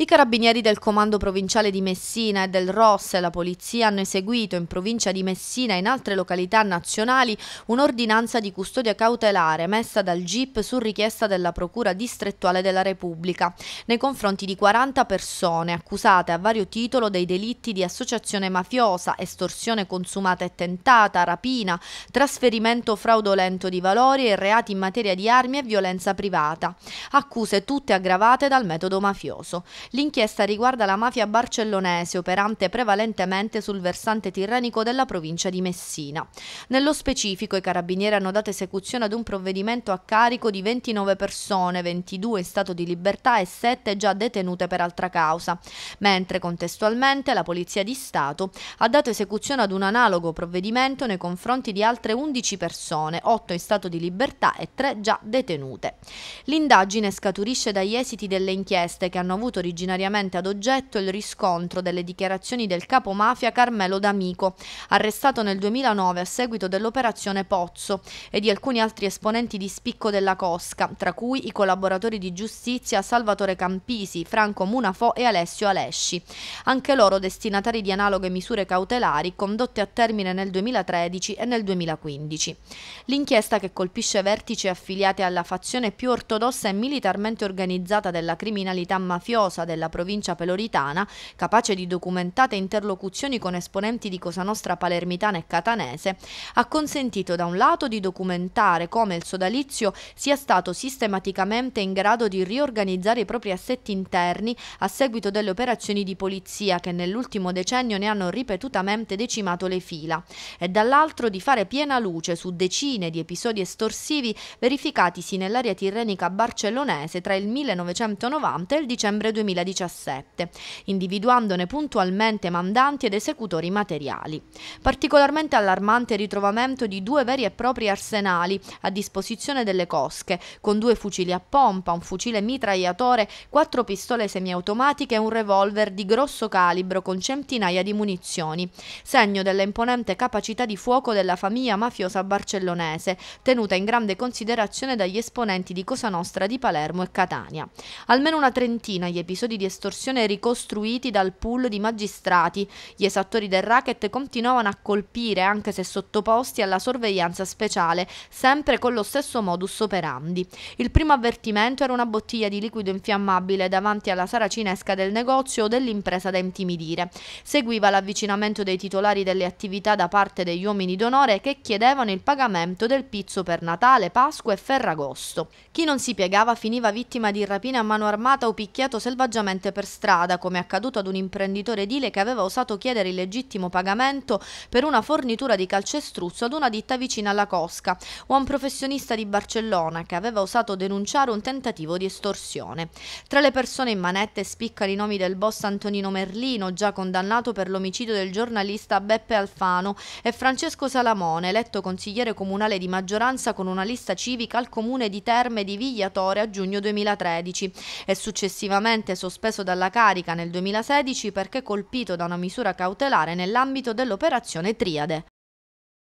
I carabinieri del Comando Provinciale di Messina e del ROS e la Polizia hanno eseguito in provincia di Messina e in altre località nazionali un'ordinanza di custodia cautelare messa dal GIP su richiesta della Procura distrettuale della Repubblica nei confronti di 40 persone accusate a vario titolo dei delitti di associazione mafiosa, estorsione consumata e tentata, rapina, trasferimento fraudolento di valori e reati in materia di armi e violenza privata, accuse tutte aggravate dal metodo mafioso. L'inchiesta riguarda la mafia barcellonese operante prevalentemente sul versante tirrenico della provincia di Messina. Nello specifico i carabinieri hanno dato esecuzione ad un provvedimento a carico di 29 persone, 22 in stato di libertà e 7 già detenute per altra causa, mentre contestualmente la Polizia di Stato ha dato esecuzione ad un analogo provvedimento nei confronti di altre 11 persone, 8 in stato di libertà e 3 già detenute. L'indagine scaturisce dagli esiti delle inchieste che hanno avuto origine originariamente ad oggetto il riscontro delle dichiarazioni del capo mafia Carmelo D'Amico, arrestato nel 2009 a seguito dell'operazione Pozzo, e di alcuni altri esponenti di spicco della Cosca, tra cui i collaboratori di giustizia Salvatore Campisi, Franco Munafo e Alessio Alesci, anche loro destinatari di analoghe misure cautelari condotte a termine nel 2013 e nel 2015. L'inchiesta che colpisce vertici affiliati alla fazione più ortodossa e militarmente organizzata della criminalità mafiosa della provincia peloritana, capace di documentate interlocuzioni con esponenti di Cosa Nostra palermitana e catanese, ha consentito da un lato di documentare come il sodalizio sia stato sistematicamente in grado di riorganizzare i propri assetti interni a seguito delle operazioni di polizia che nell'ultimo decennio ne hanno ripetutamente decimato le fila, e dall'altro di fare piena luce su decine di episodi estorsivi verificatisi nell'area tirrenica barcellonese tra il 1990 e il dicembre 2000. 2017, individuandone puntualmente mandanti ed esecutori materiali. Particolarmente allarmante il ritrovamento di due veri e propri arsenali a disposizione delle cosche, con due fucili a pompa, un fucile mitragliatore, quattro pistole semiautomatiche e un revolver di grosso calibro con centinaia di munizioni, segno dell'imponente capacità di fuoco della famiglia mafiosa barcellonese, tenuta in grande considerazione dagli esponenti di Cosa Nostra di Palermo e Catania. Almeno una trentina gli episodi episodi di estorsione ricostruiti dal pool di magistrati. Gli esattori del racket continuavano a colpire anche se sottoposti alla sorveglianza speciale, sempre con lo stesso modus operandi. Il primo avvertimento era una bottiglia di liquido infiammabile davanti alla sala cinesca del negozio o dell'impresa da intimidire. Seguiva l'avvicinamento dei titolari delle attività da parte degli uomini d'onore che chiedevano il pagamento del pizzo per Natale, Pasqua e Ferragosto. Chi non si piegava finiva vittima di rapina a mano armata o picchiato selvaggiamente selvaggiamente per strada, come è accaduto ad un imprenditore edile che aveva osato chiedere il legittimo pagamento per una fornitura di calcestruzzo ad una ditta vicina alla Cosca, o a un professionista di Barcellona che aveva osato denunciare un tentativo di estorsione. Tra le persone in manette spiccano i nomi del boss Antonino Merlino, già condannato per l'omicidio del giornalista Beppe Alfano, e Francesco Salamone, eletto consigliere comunale di maggioranza con una lista civica al comune di Terme di Vigliatore a giugno 2013 e successivamente sospeso dalla carica nel 2016 perché colpito da una misura cautelare nell'ambito dell'operazione Triade.